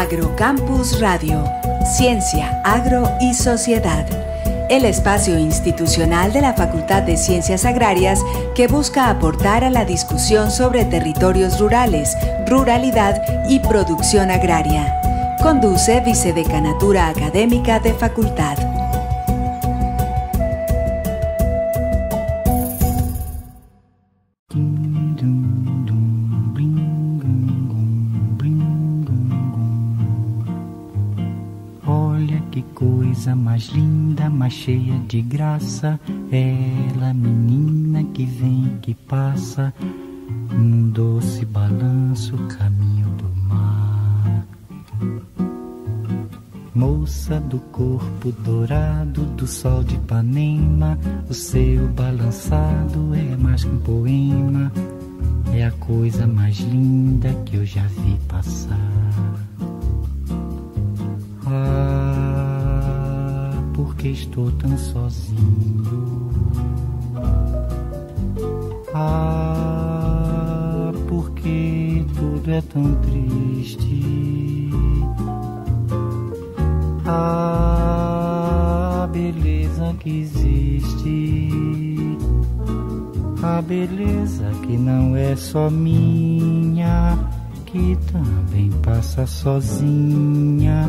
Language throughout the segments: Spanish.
Agrocampus Radio, Ciencia, Agro y Sociedad, el espacio institucional de la Facultad de Ciencias Agrarias que busca aportar a la discusión sobre territorios rurales, ruralidad y producción agraria. Conduce Vicedecanatura Académica de Facultad. mais linda, mais cheia de graça, ela, menina que vem que passa, num doce balanço caminho do mar. Moça do corpo dourado do sol de Ipanema, o seu balançado é mais que um poema, é a coisa mais linda que eu já vi passar. Ah, que estou tão sozinho? Ah, porque tudo é tão triste? Ah, a beleza que existe, a beleza que não é só minha, que também passa sozinha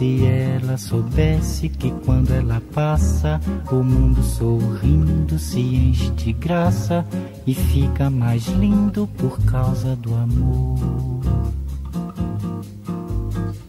Se ela soubesse que quando ela passa, o mundo sorrindo se enche de graça e fica mais lindo por causa do amor.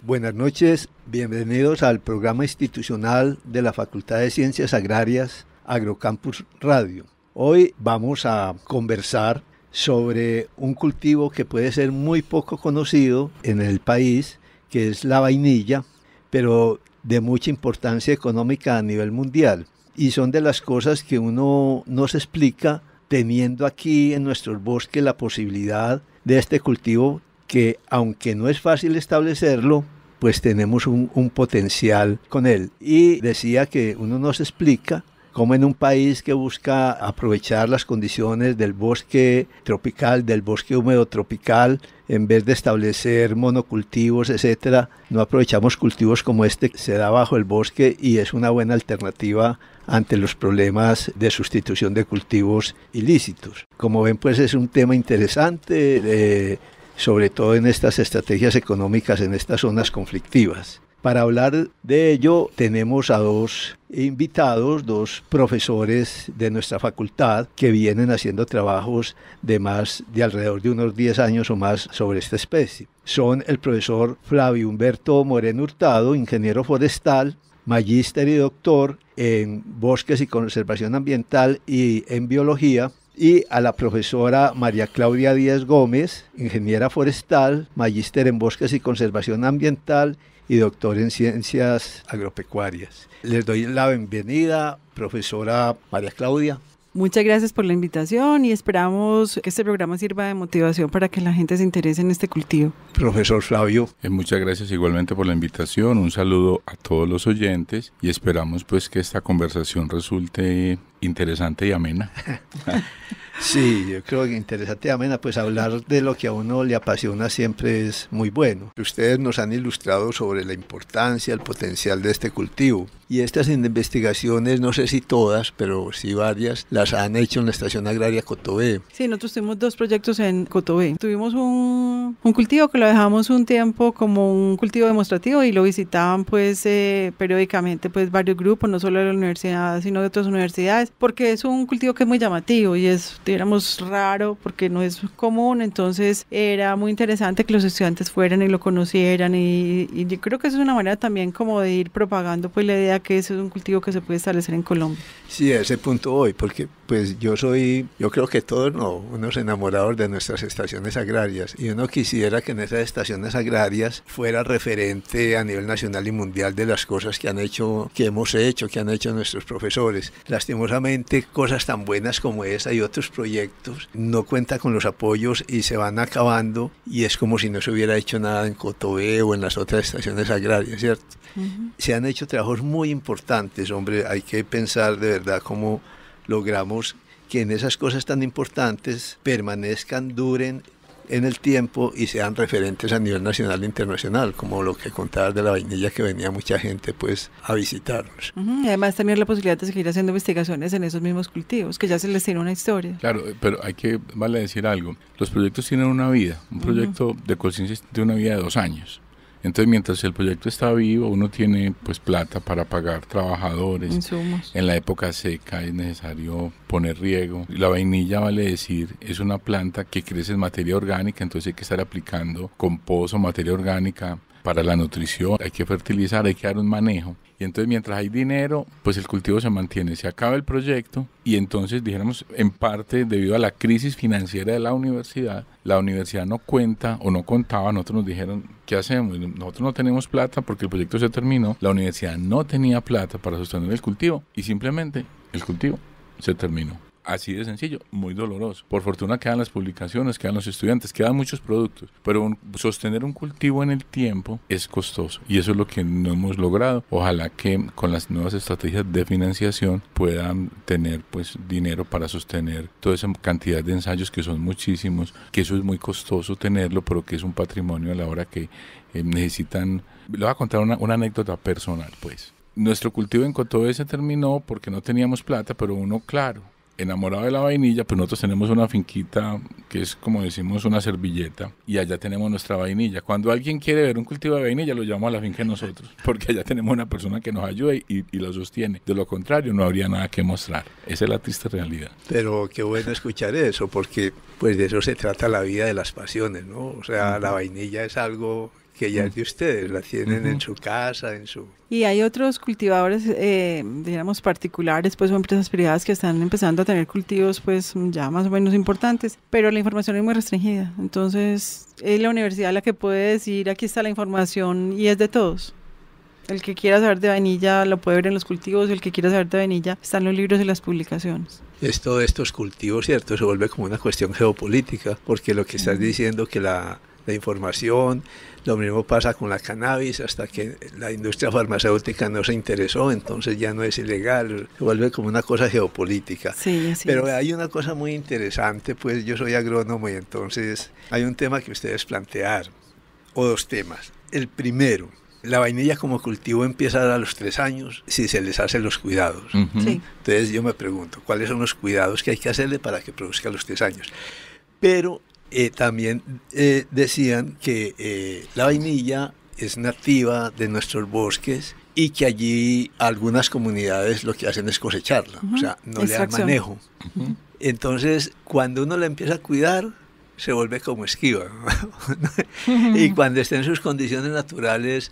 Buenas noches, bienvenidos al programa institucional de la Facultad de Ciencias Agrarias Agrocampus Radio. Hoy vamos a conversar sobre un cultivo que puede ser muy poco conocido en el país, que es la vainilla, pero de mucha importancia económica a nivel mundial. Y son de las cosas que uno nos explica teniendo aquí en nuestros bosques la posibilidad de este cultivo que, aunque no es fácil establecerlo, pues tenemos un, un, potencial con él. Y decía que uno nos explica como en un país que busca aprovechar las condiciones del bosque tropical, del bosque húmedo tropical, en vez de establecer monocultivos, etcétera, no aprovechamos cultivos como este que se da bajo el bosque y es una buena alternativa ante los problemas de sustitución de cultivos ilícitos. Como ven, pues es un tema interesante, eh, sobre todo en estas estrategias económicas en estas zonas conflictivas. Para hablar de ello tenemos a dos invitados, dos profesores de nuestra facultad que vienen haciendo trabajos de más de alrededor de unos 10 años o más sobre esta especie. Son el profesor Flavio Humberto Moreno Hurtado, ingeniero forestal, magíster y doctor en bosques y conservación ambiental y en biología, y a la profesora María Claudia Díaz Gómez, ingeniera forestal, magíster en bosques y conservación ambiental y doctor en ciencias agropecuarias. Les doy la bienvenida, profesora María Claudia. Muchas gracias por la invitación y esperamos que este programa sirva de motivación para que la gente se interese en este cultivo. Profesor Flavio. Eh, muchas gracias igualmente por la invitación, un saludo a todos los oyentes y esperamos pues que esta conversación resulte interesante y amena. Sí, yo creo que interesante, Amena, pues hablar de lo que a uno le apasiona siempre es muy bueno. Ustedes nos han ilustrado sobre la importancia, el potencial de este cultivo. Y estas investigaciones, no sé si todas, pero sí varias, las han hecho en la Estación Agraria Cotobé. Sí, nosotros tuvimos dos proyectos en Cotobé. Tuvimos un, cultivo que lo dejamos un tiempo como un cultivo demostrativo y lo visitaban pues eh, periódicamente pues varios grupos, no solo de la universidad, sino de otras universidades, porque es un cultivo que es muy llamativo y es fuéramos raro porque no es común, entonces era muy interesante que los estudiantes fueran y lo conocieran y, yo creo que es una manera también como de ir propagando pues la idea que ese es un cultivo que se puede establecer en Colombia. Sí, a ese punto hoy, porque pues yo soy, yo creo que todos no, unos enamorados de nuestras estaciones agrarias y uno quisiera que en esas estaciones agrarias fuera referente a nivel nacional y mundial de las cosas que han hecho, que hemos hecho, que han hecho nuestros profesores. Lastimosamente cosas tan buenas como esa y otros profesores proyectos, no cuenta con los apoyos y se van acabando y es como si no se hubiera hecho nada en Cotobé o en las otras estaciones agrarias, ¿cierto? Se han hecho trabajos muy importantes, hombre, hay que pensar de verdad cómo logramos que en esas cosas tan importantes permanezcan, duren en el tiempo y sean referentes a nivel nacional e internacional, como lo que contabas de la vainilla que venía mucha gente pues a visitarnos. Además también la posibilidad de seguir haciendo investigaciones en esos mismos cultivos, que ya se les tiene una historia. Claro, pero hay que vale decir algo, los proyectos tienen una vida, un proyecto de conciencia de una vida de dos años. Entonces, mientras el proyecto está vivo, uno tiene pues plata para pagar trabajadores. En la época seca es necesario poner riego. La vainilla, vale decir, es una planta que crece en materia orgánica, entonces hay que estar aplicando o materia orgánica para la nutrición, hay que fertilizar, hay que dar un manejo. Y entonces mientras hay dinero, pues el cultivo se mantiene, se acaba el proyecto y entonces dijéramos, en parte debido a la crisis financiera de la universidad, la universidad no cuenta o no contaba, nosotros nos dijeron, ¿qué hacemos? Nosotros no tenemos plata porque el proyecto se terminó, la universidad no tenía plata para sostener el cultivo y simplemente el cultivo se terminó. Así de sencillo, muy doloroso. Por fortuna quedan las publicaciones, quedan los estudiantes, quedan muchos productos, pero sostener un cultivo en el tiempo es costoso y eso es lo que no hemos logrado. Ojalá que con las nuevas estrategias de financiación puedan tener pues dinero para sostener toda esa cantidad de ensayos que son muchísimos, que eso es muy costoso tenerlo, pero que es un patrimonio a la hora que eh, necesitan. Le voy a contar una, anécdota personal, pues. Nuestro cultivo en Cotoé se terminó porque no teníamos plata, pero uno, claro, enamorado de la vainilla, pues nosotros tenemos una finquita que es como decimos una servilleta y allá tenemos nuestra vainilla. Cuando alguien quiere ver un cultivo de vainilla, lo llamamos a la finca nosotros, porque allá tenemos una persona que nos ayude y, lo sostiene. De lo contrario, no habría nada que mostrar. Esa es la triste realidad. Pero qué bueno escuchar eso, porque pues de eso se trata la vida de las pasiones, ¿no? O sea, la vainilla es algo que ya es de ustedes, la tienen en su casa, en su... Y hay otros cultivadores, eh, digamos, particulares, pues, o empresas privadas que están empezando a tener cultivos, pues, ya más o menos importantes, pero la información es muy restringida. Entonces, es la universidad la que puede decir, aquí está la información y es de todos. El que quiera saber de vainilla lo puede ver en los cultivos, el que quiera saber de vainilla están los libros y las publicaciones. Esto de estos cultivos, ¿cierto? Se vuelve como una cuestión geopolítica, porque lo que estás diciendo que la, la información lo mismo pasa con la cannabis, hasta que la industria farmacéutica no se interesó, entonces ya no es ilegal, se vuelve como una cosa geopolítica. Sí, Pero hay una cosa muy interesante, pues yo soy agrónomo y entonces hay un tema que ustedes plantear o dos temas. El primero, la vainilla como cultivo empieza a los tres años si se les hace los cuidados. Entonces yo me pregunto, ¿cuáles son los cuidados que hay que hacerle para que produzca a los tres años? Pero eh, también eh, decían que eh, la vainilla es nativa de nuestros bosques y que allí algunas comunidades lo que hacen es cosecharla, o sea, no le dan manejo. Entonces, cuando uno la empieza a cuidar, se vuelve como esquiva. y cuando esté en sus condiciones naturales,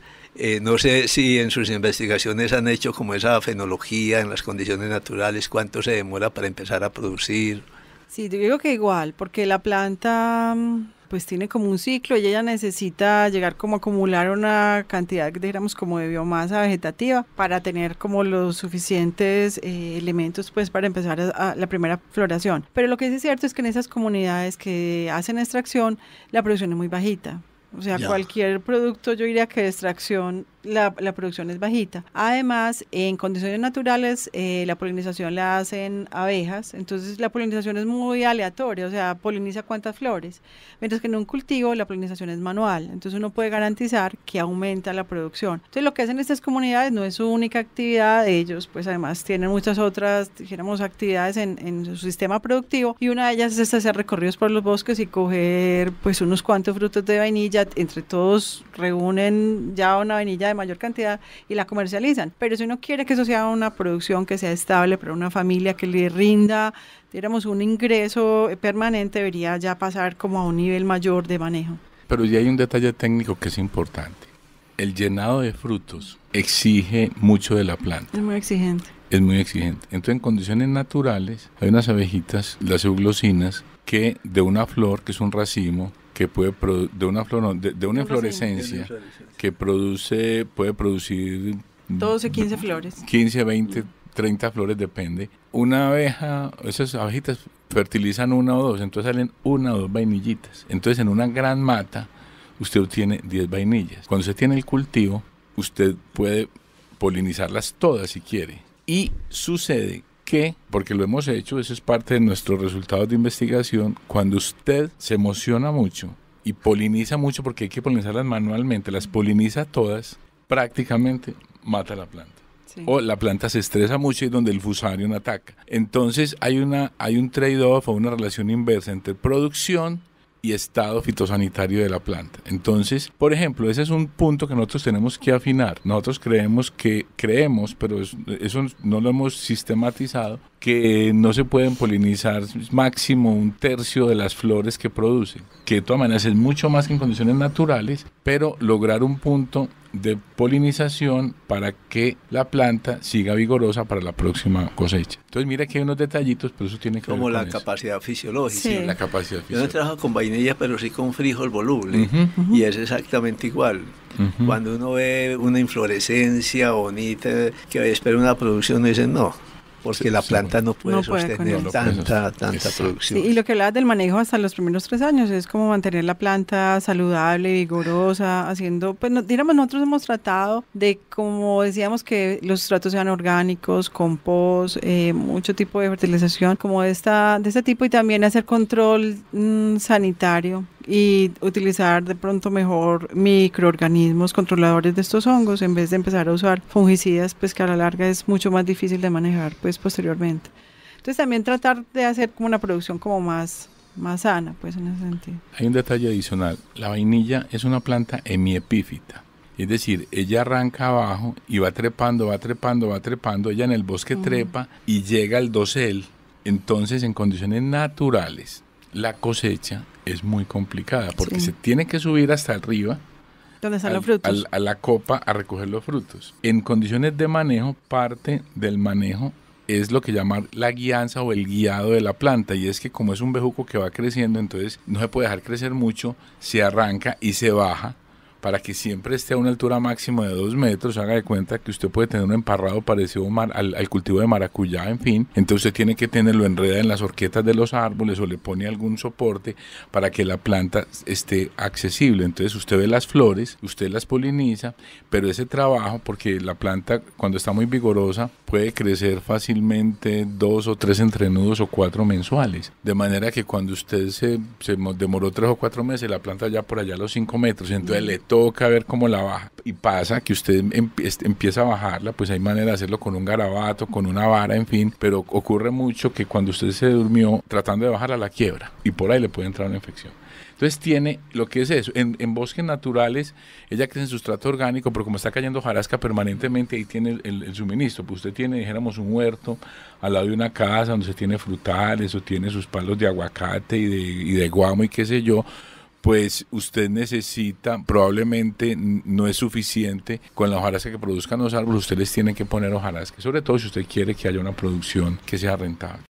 no sé si en sus investigaciones han hecho como esa fenología en las condiciones naturales, cuánto se demora para empezar a producir Sí, yo digo que igual, porque la planta mm, pues tiene como un ciclo y ella necesita llegar como a acumular una cantidad, digamos, como de biomasa vegetativa para tener como los suficientes eh, elementos pues para empezar a, la primera floración. Pero lo que es cierto es que en esas comunidades que hacen extracción, la producción es muy bajita. O sea, cualquier producto yo diría que de extracción la, producción es bajita. Además, en condiciones naturales, eh, la polinización la hacen abejas, entonces la polinización es muy aleatoria, o sea, poliniza cuantas flores, mientras que en un cultivo la polinización es manual, entonces uno puede garantizar que aumenta la producción. Entonces, lo que hacen estas comunidades no es su única actividad, ellos pues además tienen muchas otras, actividades en, en su sistema productivo y una de ellas es hacer recorridos por los bosques y coger pues unos cuantos frutos de vainilla, entre todos reúnen ya una vainilla de mayor cantidad y la comercializan. Pero si uno quiere que eso sea una producción que sea estable para una familia, que le rinda, diéramos, un ingreso permanente, debería ya pasar como a un nivel mayor de manejo. Pero ya hay un detalle técnico que es importante. El llenado de frutos exige mucho de la planta. Es muy exigente. Es muy exigente. Entonces, en condiciones naturales, hay unas abejitas, las euglosinas, que de una flor, que es un racimo, que puede de una flor, de, una inflorescencia que produce puede producir 12 15 flores 15 20 30 flores depende una abeja esas abejitas fertilizan una o dos entonces salen una o dos vainillitas entonces en una gran mata usted obtiene 10 vainillas cuando se tiene el cultivo usted puede polinizarlas todas si quiere y sucede qué? Porque lo hemos hecho, eso es parte de nuestros resultados de investigación. Cuando usted se emociona mucho y poliniza mucho, porque hay que polinizarlas manualmente, las poliniza todas, prácticamente mata la planta. O la planta se estresa mucho y donde el fusarium ataca. Entonces hay, una, hay un trade-off o una relación inversa entre producción y estado fitosanitario de la planta. Entonces, por ejemplo, ese es un punto que nosotros tenemos que afinar. Nosotros creemos que creemos, pero eso, no lo hemos sistematizado, que no se pueden polinizar máximo un tercio de las flores que producen, que de todas maneras es mucho más que en condiciones naturales, pero lograr un punto de polinización para que la planta siga vigorosa para la próxima cosecha. Entonces mira que hay unos detallitos, pero eso tiene que Como ver con la capacidad fisiológica. La capacidad fisiológica. Yo no trabajo con vainilla, pero sí con frijol voluble. Y es exactamente igual. Cuando uno ve una inflorescencia bonita que espera una producción, dice no porque la planta no puede sostener tanta, tanta producción. y lo que hablabas del manejo hasta los primeros tres años es como mantener la planta saludable, vigorosa, haciendo, pues digamos, nosotros hemos tratado de, como decíamos, que los sustratos sean orgánicos, compost, eh, mucho tipo de fertilización como de, esta, de este tipo y también hacer control mm, sanitario y utilizar de pronto mejor microorganismos controladores de estos hongos en vez de empezar a usar fungicidas, pues que a la larga es mucho más difícil de manejar pues posteriormente. Entonces también tratar de hacer como una producción como más más sana, pues en ese sentido. Hay un detalle adicional, la vainilla es una planta hemiepífita. Es decir, ella arranca abajo y va trepando, va trepando, va trepando. Ella en el bosque mm. trepa y llega al dosel. Entonces, en condiciones naturales, la cosecha es muy complicada porque se tiene que subir hasta arriba. a la copa a recoger los frutos. En condiciones de manejo, parte del manejo es lo que llamar la guianza o el guiado de la planta. Y es que como es un bejuco que va creciendo, entonces no se puede dejar crecer mucho, se arranca y se baja para que siempre esté a una altura máxima de dos metros, haga de cuenta que usted puede tener un emparrado parecido al, al cultivo de maracuyá, en fin, entonces usted tiene que tenerlo enredado en las horquetas de los árboles o le pone algún soporte para que la planta esté accesible. Entonces usted ve las flores, usted las poliniza, pero ese trabajo, porque la planta cuando está muy vigorosa puede crecer fácilmente dos o tres entrenudos o cuatro mensuales, de manera que cuando usted se, demoró tres o cuatro meses, la planta ya por allá los cinco metros, entonces toca ver cómo la baja. Y pasa que usted empieza a bajarla, pues hay manera de hacerlo con un garabato, con una vara, en fin, pero ocurre mucho que cuando usted se durmió tratando de bajarla la quiebra y por ahí le puede entrar una infección. Entonces tiene lo que es eso. En, bosques naturales, ella es en sustrato orgánico, pero como está cayendo jarasca permanentemente, ahí tiene el, suministro. Pues usted tiene, dijéramos, un huerto al lado de una casa donde se tiene frutales o tiene sus palos de aguacate y de, y de guamo y qué sé yo pues usted necesita, probablemente no es suficiente con la hojarasca que produzcan los árboles, ustedes tienen que poner hojarasca, sobre todo si usted quiere que haya una producción que sea rentable.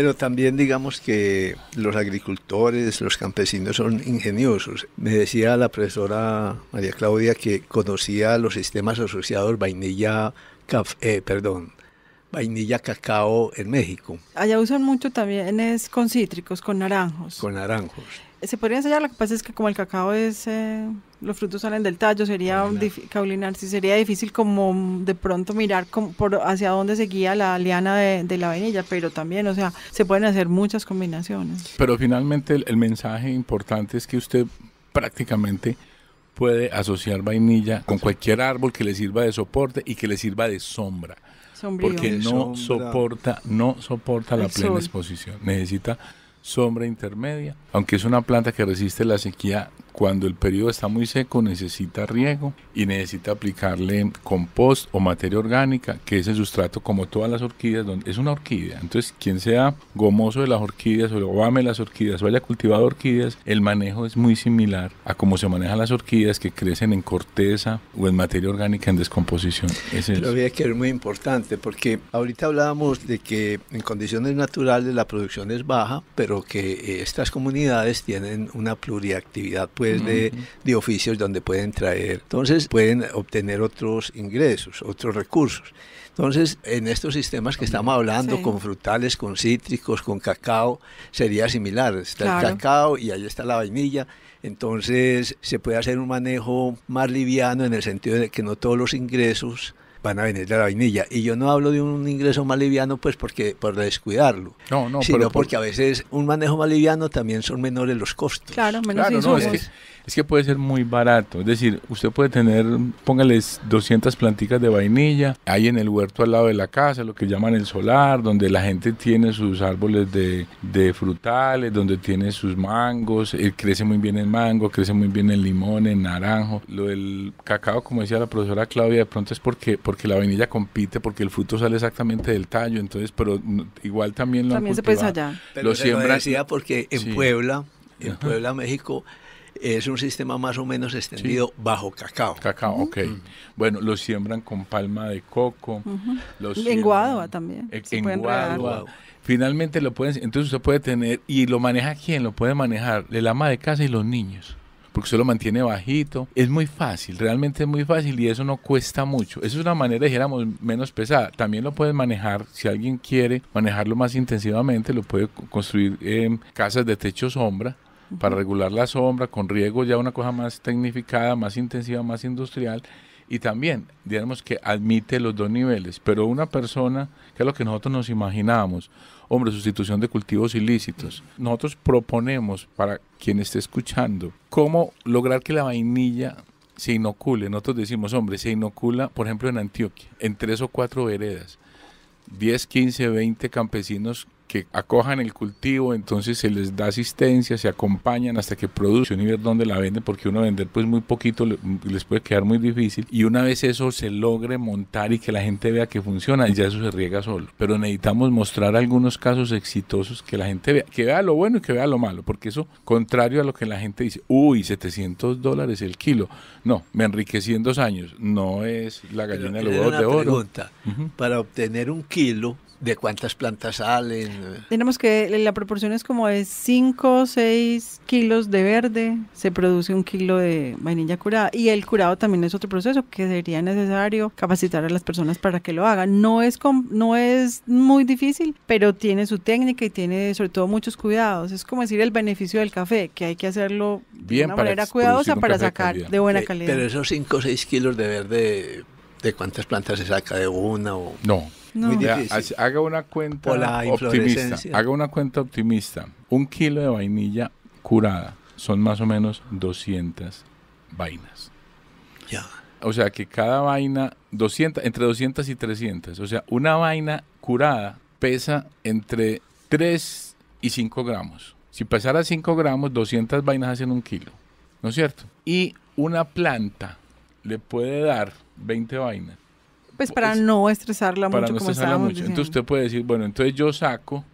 Pero también digamos que los agricultores, los campesinos son ingeniosos. Me decía la profesora María Claudia que conocía los sistemas asociados vainilla, café, eh, perdón, vainilla cacao en México. Allá usan mucho también es con cítricos, con naranjos. Con naranjos. Se podría enseñar lo que pasa es que como el cacao es, eh, los frutos salen del tallo, sería, caulinar, sería difícil como de pronto mirar por hacia dónde se guía la liana de, la vainilla, pero también, o sea, se pueden hacer muchas combinaciones. Pero finalmente el mensaje importante es que usted prácticamente puede asociar vainilla con cualquier árbol que le sirva de soporte y que le sirva de sombra porque no soporta, no soporta la plena exposición. Necesita sombra intermedia, aunque es una planta que resiste la sequía cuando el periodo está muy seco necesita riego y necesita aplicarle compost o materia orgánica, que es el sustrato como todas las orquídeas, es una orquídea. Entonces, quien sea gomoso de las orquídeas o ame las orquídeas o haya cultivado orquídeas, el manejo es muy similar a cómo se manejan las orquídeas que crecen en corteza o en materia orgánica en descomposición. Lo Pero que ver muy importante porque ahorita hablábamos de que en condiciones naturales la producción es baja, pero que eh, estas comunidades tienen una pluriactividad pues de, de, oficios donde pueden traer. Entonces pueden obtener otros ingresos, otros recursos. Entonces, en estos sistemas que estamos hablando, con frutales, con cítricos, con cacao, sería similar. Está el cacao y ahí está la vainilla. Entonces, se puede hacer un manejo más liviano en el sentido de que no todos los ingresos van a venir de la vainilla. Y yo no hablo de un ingreso más liviano, pues porque por descuidarlo, no, no, sino porque a veces un manejo más liviano también son menores los costos. Claro, menos claro, no, es que puede ser muy barato. Es decir, usted puede tener, póngales 200 plantitas de vainilla. Hay en el huerto al lado de la casa, lo que llaman el solar, donde la gente tiene sus árboles de, frutales, donde tiene sus mangos. Eh, crece muy bien el mango, crece muy bien el limón, el naranjo. Lo del cacao, como decía la profesora Claudia, de pronto es porque, porque la vainilla compite, porque el fruto sale exactamente del tallo. Entonces, pero igual también lo También se puede allá. lo Lo porque en Puebla en Puebla, México, es un sistema más o menos extendido bajo cacao. Cacao, ok. Mm. Bueno, lo siembran con palma de coco. en guadua también. en Finalmente lo pueden, entonces usted puede tener, y lo maneja quién, lo puede manejar el ama de casa y los niños porque usted lo mantiene bajito. Es muy fácil, realmente es muy fácil y eso no cuesta mucho. Eso es una manera, dijéramos, menos pesada. También lo puedes manejar, si alguien quiere manejarlo más intensivamente, lo puede construir en casas de techo sombra para regular la sombra, con riego ya una cosa más tecnificada, más intensiva, más industrial. Y también, digamos que admite los dos niveles, pero una persona, que es lo que nosotros nos imaginábamos, hombre, sustitución de cultivos ilícitos. Nosotros proponemos para quien esté escuchando cómo lograr que la vainilla se inocule. Nosotros decimos, hombre, se inocula, por ejemplo, en Antioquia, en tres o cuatro veredas. 10, 15, 20 campesinos que acojan el cultivo, entonces se les da asistencia, se acompañan hasta que producen y ver dónde la venden, porque uno vender pues muy poquito les puede quedar muy difícil. Y una vez eso se logre montar y que la gente vea que funciona, ya eso se riega solo. Pero necesitamos mostrar algunos casos exitosos que la gente vea, que vea lo bueno y que vea lo malo, porque eso contrario a lo que la gente dice, uy, 700 dólares el kilo. No, me enriquecí en dos años, no es la gallina de los huevos de oro. Para obtener un kilo, ¿De cuántas plantas salen? Eh. Tenemos que la proporción es como de 5 o 6 kilos de verde, se produce un kilo de vainilla curada. Y el curado también es otro proceso que sería necesario capacitar a las personas para que lo hagan. No es, no es muy difícil, pero tiene su técnica y tiene sobre todo muchos cuidados. Es como decir el beneficio del café, que hay que hacerlo de una manera cuidadosa para sacar de buena eh, calidad. pero esos 5 o 6 kilos de verde, ¿de cuántas plantas se saca? ¿De una o...? No haga una cuenta optimista. Haga una cuenta optimista. Un kilo de vainilla curada son más o menos 200 vainas. Ya. O sea que cada vaina, 200, entre 200 y 300. O sea, una vaina curada pesa entre 3 y 5 gramos. Si pesara 5 gramos, 200 vainas hacen un kilo. ¿No es cierto? Y una planta le puede dar 20 vainas. Pues, pues para no estresarla mucho. como estresarla mucho. Entonces usted puede decir, bueno, entonces yo saco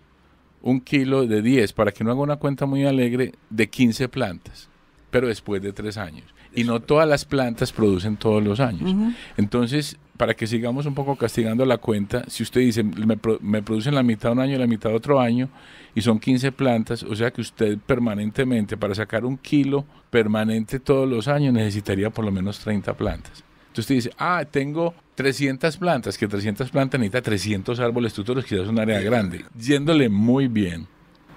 un kilo de 10 para que no haga una cuenta muy alegre de 15 plantas, pero después de 3 años. Y no todas las plantas producen todos los años. Entonces, para que sigamos un poco castigando la cuenta, si usted dice, me, producen la mitad de un año y la mitad de otro año, y son 15 plantas, o sea que usted permanentemente, para sacar un kilo permanente todos los años, necesitaría por lo menos 30 plantas. Entonces te dice, ah, tengo 300 plantas, que 300 plantas necesita 300 árboles tú que es un área grande. Yéndole muy bien,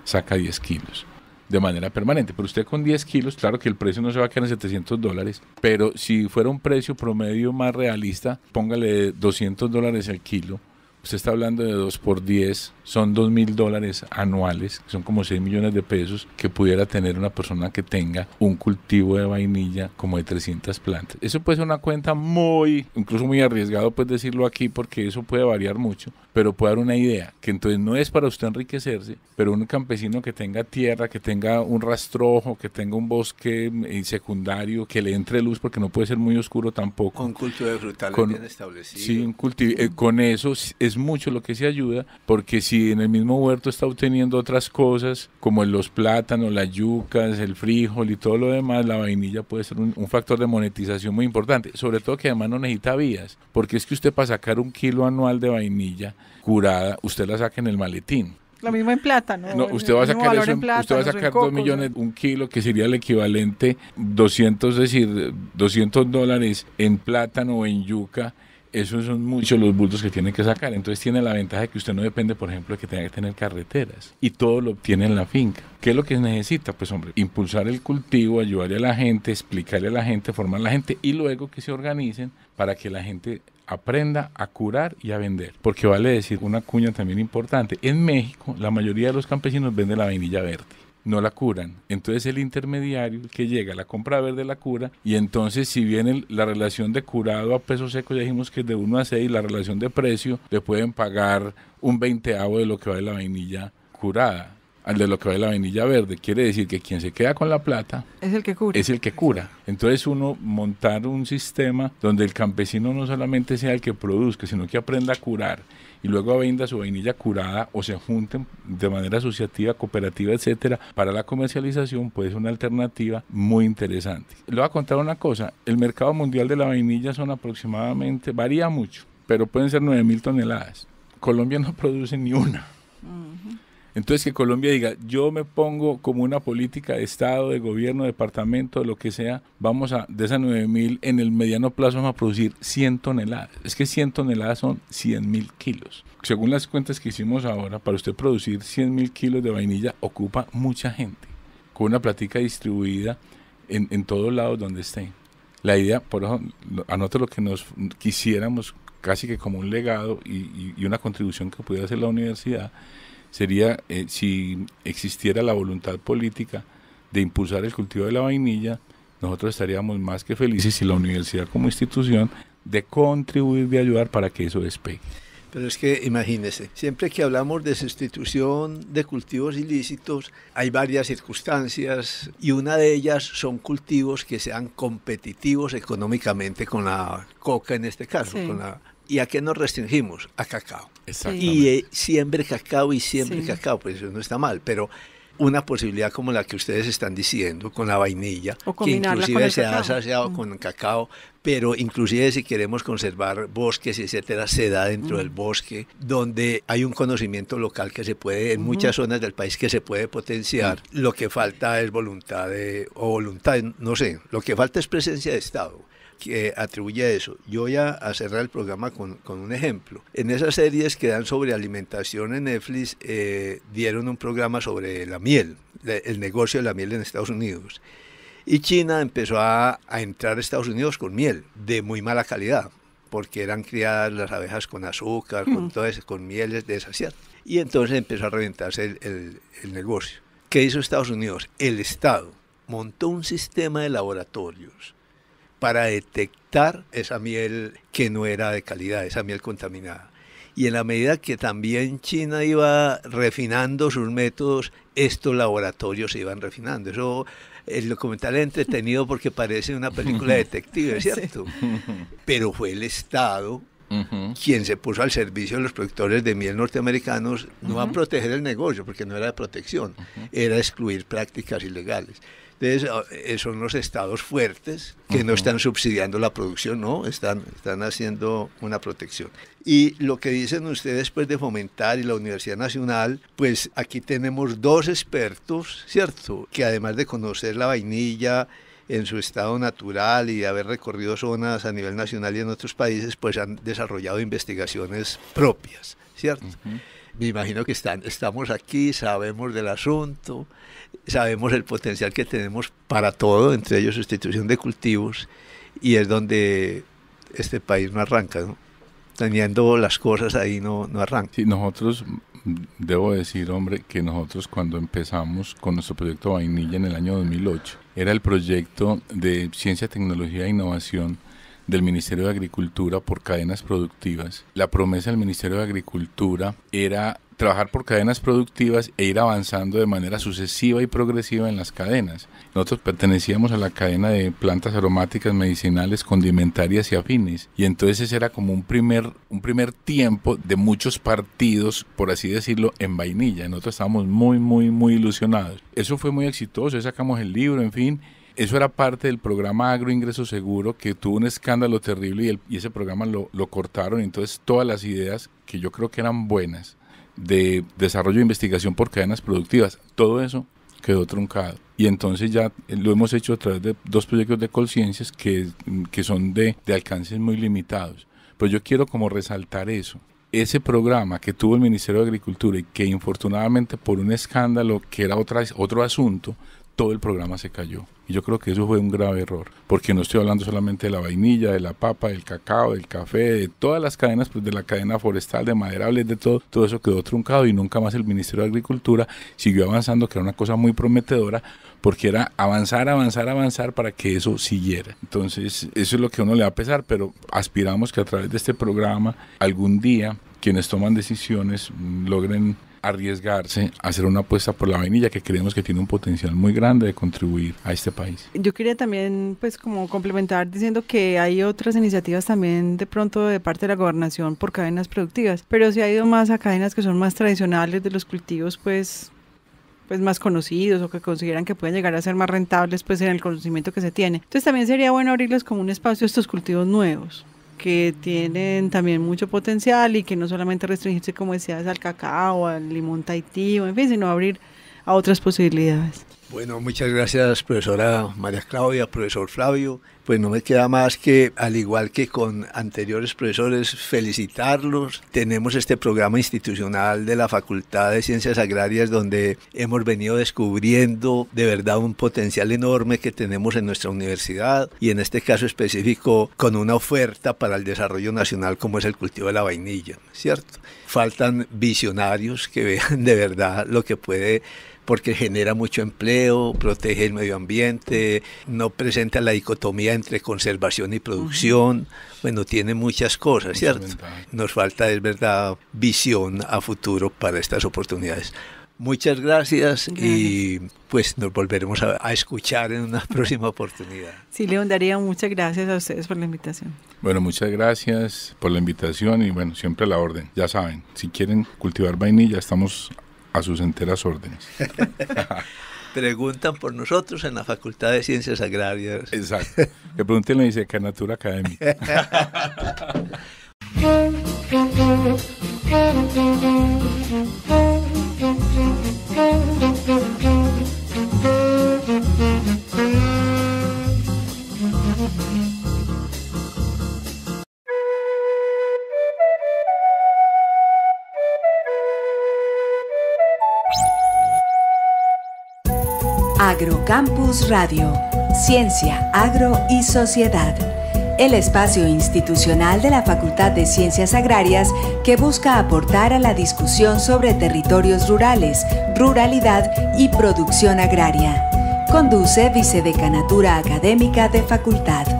saca 10 kilos de manera permanente. Pero usted con 10 kilos, claro que el precio no se va a quedar en 700 dólares, pero si fuera un precio promedio más realista, póngale 200 dólares al kilo se está hablando de 2 por 10, son 2 mil dólares anuales, que son como 6 millones de pesos que pudiera tener una persona que tenga un cultivo de vainilla como de 300 plantas. Eso puede ser una cuenta muy, incluso muy arriesgado pues decirlo aquí porque eso puede variar mucho, pero puede dar una idea, que entonces no es para usted enriquecerse, pero un campesino que tenga tierra, que tenga un rastrojo, que tenga un bosque eh, secundario, que le entre luz, porque no puede ser muy oscuro tampoco. Un cultivo de frutales bien establecido. Sí, eh, con eso es mucho lo que se ayuda, porque si en el mismo huerto está obteniendo otras cosas, como los plátanos, las yucas, el frijol y todo lo demás, la vainilla puede ser un, un factor de monetización muy importante, sobre todo que además no necesita vías, porque es que usted para sacar un kilo anual de vainilla, curada, usted la saca en el maletín. Lo mismo en plátano. ¿no? usted va a sacar, eso, sacar millones, un kilo, que sería el equivalente, 200, es decir, 200 dólares en plátano o en yuca. Esos son muchos los bultos que tiene que sacar. Entonces tiene la ventaja de que usted no depende, por ejemplo, de que tenga que tener carreteras. Y todo lo obtiene en la finca. ¿Qué es lo que necesita? Pues hombre, impulsar el cultivo, ayudarle a la gente, explicarle a la gente, formar a la gente y luego que se organicen para que la gente aprenda a curar y a vender. Porque vale decir una cuña también importante. En México, la mayoría de los campesinos venden la vainilla verde no la curan. Entonces el intermediario que llega, la compra verde la cura y entonces si viene la relación de curado a peso seco ya dijimos que es de 1 a 6, la relación de precio le pueden pagar un veinteavo de lo que vale la vainilla curada al de lo que de la vainilla verde. Quiere decir que quien se queda con la plata es el que cura. Es el que cura. Entonces uno montar un sistema donde el campesino no solamente sea el que produzca, sino que aprenda a curar y luego venda su vainilla curada o se junten de manera asociativa, cooperativa, etcétera, para la comercialización, pues es una alternativa muy interesante. Le voy a contar una cosa, el mercado mundial de la vainilla son aproximadamente, varía mucho, pero pueden ser 9.000 toneladas. Colombia no produce ni una. Entonces que Colombia diga, yo me pongo como una política de Estado, de gobierno, departamento, lo que sea, vamos a, de esas 9.000 en el mediano plazo vamos a producir 100 toneladas. Es que 100 toneladas son 100.000 kilos. Según las cuentas que hicimos ahora, para usted producir 100.000 kilos de vainilla ocupa mucha gente, con una platica distribuida en, en todos lados donde esté. La idea, por ejemplo, anote lo que nos quisiéramos, casi que como un legado y, y, y una contribución que pudiera hacer la universidad, sería eh, si existiera la voluntad política de impulsar el cultivo de la vainilla, nosotros estaríamos más que felices y la universidad como institución de contribuir, de ayudar para que eso despegue. Pero es que imagínese, siempre que hablamos de sustitución de cultivos ilícitos, hay varias circunstancias y una de ellas son cultivos que sean competitivos económicamente con la coca en este caso. ¿Y a qué nos restringimos? A cacao. Eh, y siempre cacao y siempre cacao, pues eso no está mal, pero una posibilidad como la que ustedes están diciendo con la vainilla, que inclusive se ha asociado mm. con cacao, pero inclusive si queremos conservar bosques, etcétera, se da dentro mm. del bosque, donde hay un conocimiento local que se puede, en muchas zonas del país que se puede potenciar. Mm. Lo que falta es voluntad o voluntad, no sé, lo que falta es presencia de Estado que atribuye eso. Yo voy a, cerrar el programa con, con, un ejemplo. En esas series que dan sobre alimentación en Netflix, eh, dieron un programa sobre la miel, el negocio de la miel en Estados Unidos. Y China empezó a, a entrar a Estados Unidos con miel de muy mala calidad porque eran criadas las abejas con azúcar, con, mm. todo con mieles de Y entonces empezó a reventarse el, el, el, negocio. ¿Qué hizo Estados Unidos? El Estado montó un sistema de laboratorios para detectar esa miel que no era de calidad, esa miel contaminada. Y en la medida que también China iba refinando sus métodos, estos laboratorios se iban refinando. Eso, el documental es entretenido porque parece una película de detective, ¿cierto? Pero fue el Estado quien se puso al servicio de los productores de miel norteamericanos, no a proteger el negocio, porque no era de protección, era excluir prácticas ilegales. Entonces, eh, son los estados fuertes que no están subsidiando la producción, no, están, están haciendo una protección. Y lo que dicen ustedes, pues, de fomentar y la Universidad Nacional, pues aquí tenemos dos expertos, ¿cierto? Que además de conocer la vainilla, en su estado natural y de haber recorrido zonas a nivel nacional y en otros países, pues han desarrollado investigaciones propias, ¿cierto? me imagino que están, estamos aquí, sabemos del asunto, sabemos el potencial que tenemos para todo, entre ellos sustitución de cultivos, y es donde este país no arranca, ¿no? Teniendo las cosas ahí no, no arranca. Sí, nosotros, debo decir, hombre, que nosotros cuando empezamos con nuestro proyecto Vainilla en el año 2008, era el proyecto de ciencia, tecnología e innovación del Ministerio de Agricultura por cadenas productivas. La promesa del Ministerio de Agricultura era trabajar por cadenas productivas e ir avanzando de manera sucesiva y progresiva en las cadenas. Nosotros pertenecíamos a la cadena de plantas aromáticas, medicinales, condimentarias y afines. Y entonces ese era como un primer, un primer tiempo de muchos partidos, por así decirlo, en vainilla. Nosotros estábamos muy, muy, muy ilusionados. Eso fue muy exitoso, sacamos el libro, en fin eso era parte del programa Agro Ingreso Seguro, que tuvo un escándalo terrible y, ese programa lo, cortaron. Entonces, todas las ideas que yo creo que eran buenas de desarrollo e investigación por cadenas productivas, todo eso quedó truncado. Y entonces ya lo hemos hecho a través de dos proyectos de Colciencias que, son de, alcances muy limitados. Pero pues yo quiero como resaltar eso. Ese programa que tuvo el Ministerio de Agricultura y que infortunadamente por un escándalo que era otra, otro asunto, todo el programa se cayó. Y yo creo que eso fue un grave error, porque no estoy hablando solamente de la vainilla, de la papa, del cacao, del café, de todas las cadenas, pues de la cadena forestal, de maderables, de todo, todo eso quedó truncado y nunca más el Ministerio de Agricultura siguió avanzando, que era una cosa muy prometedora, porque era avanzar, avanzar, avanzar para que eso siguiera. Entonces, eso es lo que uno le va a pesar, pero aspiramos que a través de este programa algún día quienes toman decisiones logren arriesgarse a hacer una apuesta por la vainilla que creemos que tiene un potencial muy grande de contribuir a este país. Yo quería también pues como complementar diciendo que hay otras iniciativas también de pronto de parte de la gobernación por cadenas productivas, pero se ha ido más a cadenas que son más tradicionales de los cultivos pues pues más conocidos o que consideran que pueden llegar a ser más rentables pues en el conocimiento que se tiene. Entonces también sería bueno abrirles como un espacio estos cultivos nuevos que tienen también mucho potencial y que no solamente restringirse, como decías, al cacao, al limón o en fin, sino abrir a otras posibilidades. Bueno, muchas gracias, profesora María Claudia, profesor Flavio. Pues no me queda más que, al igual que con anteriores profesores, felicitarlos. Tenemos este programa institucional de la Facultad de Ciencias Agrarias donde hemos venido descubriendo de verdad un potencial enorme que tenemos en nuestra universidad y en este caso específico con una oferta para el desarrollo nacional como es el cultivo de la vainilla, ¿cierto? Faltan visionarios que vean de verdad lo que puede porque genera mucho empleo, protege el medio ambiente, no presenta la dicotomía entre conservación y producción. Bueno, tiene muchas cosas, ¿cierto? Nos falta, es verdad, visión a futuro para estas oportunidades. Muchas gracias, y pues nos volveremos a, escuchar en una próxima oportunidad. Sí, León daría muchas gracias a ustedes por la invitación. Bueno, muchas gracias por la invitación y bueno, siempre a la orden. Ya saben, si quieren cultivar vainilla, estamos a sus enteras órdenes. Preguntan por nosotros en la Facultad de Ciencias Agrarias. Exacto. Que pregunten la Natura Académica. Campus Radio, Ciencia, Agro y Sociedad, el espacio institucional de la Facultad de Ciencias Agrarias que busca aportar a la discusión sobre territorios rurales, ruralidad y producción agraria. Conduce Vicedecanatura Académica de Facultad.